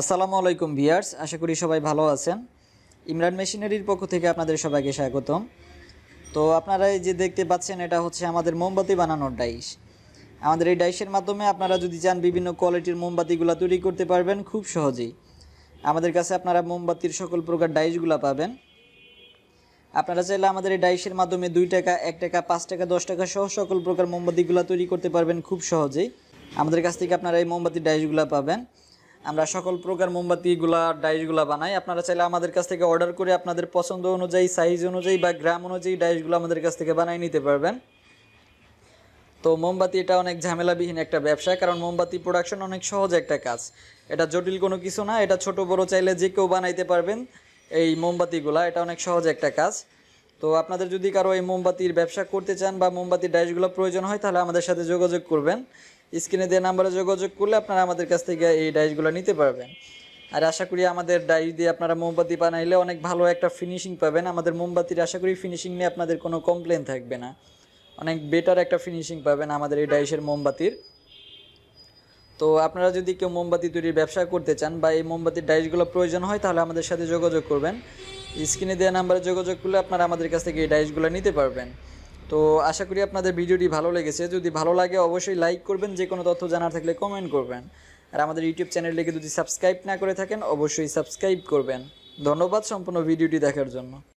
আসসালামু আলাইকুম ভিয়ার্স আশা করি সবাই ভালো আছেন ইমরান মেশিনারির পক্ষ থেকে আপনাদের সবাইকে স্বাগতম তো আপনারা যে দেখতে পাচ্ছেন এটা হচ্ছে আমাদের মোমবাতি বানানোর ডাইস আমাদের এই ডাইসের মাধ্যমে আপনারা যদি চান বিভিন্ন কোয়ালিটির মোমবাতিগুলো তৈরি করতে পারবেন খুব সহজেই আমাদের কাছে আপনারা মোমবাতির সকল প্রকার ডাইসগুলো পাবেন আপনারা চাইলে আমাদের এই ডাইসের মাধ্যমে দুই টাকা এক টাকা পাঁচ টাকা দশ টাকা সহ সকল প্রকার মোমবাতিগুলো তৈরি করতে পারবেন খুব সহজেই আমাদের কাছ থেকে আপনারা এই মোমবাতির ডাইসগুলো পাবেন আমরা সকল প্রকার মোমবাতিগুলা ডাইসগুলা বানাই আপনারা চাইলে আমাদের কাছ থেকে অর্ডার করে আপনাদের পছন্দ অনুযায়ী সাইজ অনুযায়ী বা গ্রাম অনুযায়ী ডাইসগুলো আমাদের কাছ থেকে বানাই নিতে পারবেন তো মোমবাতি এটা অনেক ঝামেলাবিহীন একটা ব্যবসা কারণ মোমবাতি প্রোডাকশন অনেক সহজ একটা কাজ এটা জটিল কোনো কিছু না এটা ছোট বড় চাইলে যে কেউ বানাইতে পারবেন এই মোমবাতিগুলা এটা অনেক সহজ একটা কাজ তো আপনাদের যদি কারো এই মোমবাতির ব্যবসা করতে চান বা মোমবাতির ডাইসগুলো প্রয়োজন হয় তাহলে আমাদের সাথে যোগাযোগ করবেন স্ক্রিনে দেওয়া নাম্বারে যোগাযোগ করলে আপনারা আমাদের কাছ থেকে এই ডাইসগুলো নিতে পারবেন আর আশা করি আমাদের ডাই দিয়ে আপনারা মোমবাতি বানাইলে অনেক ভালো একটা ফিনিশিং পাবেন আমাদের মোমবাতির আশা করি ফিনিশিং নিয়ে আপনাদের কোনো কমপ্লেন থাকবে না অনেক বেটার একটা ফিনিশিং পাবেন আমাদের এই ডাইসের মোমবাতির তো আপনারা যদি কেউ মোমবাতি তৈরির ব্যবসা করতে চান বা এই মোমবাতির ডাইসগুলো প্রয়োজন হয় তাহলে আমাদের সাথে যোগাযোগ করবেন স্ক্রিনে দেওয়া নাম্বারে যোগাযোগ করলে আপনারা আমাদের কাছ থেকে এই ডাইসগুলো নিতে পারবেন তো আশা করি আপনাদের ভিডিওটি ভালো লেগেছে যদি ভালো লাগে অবশ্যই লাইক করবেন যে কোনো তথ্য জানার থাকলে কমেন্ট করবেন আর আমাদের ইউটিউব চ্যানেলটিকে যদি সাবস্ক্রাইব না করে থাকেন অবশ্যই সাবস্ক্রাইব করবেন ধন্যবাদ সম্পূর্ণ ভিডিওটি দেখার জন্য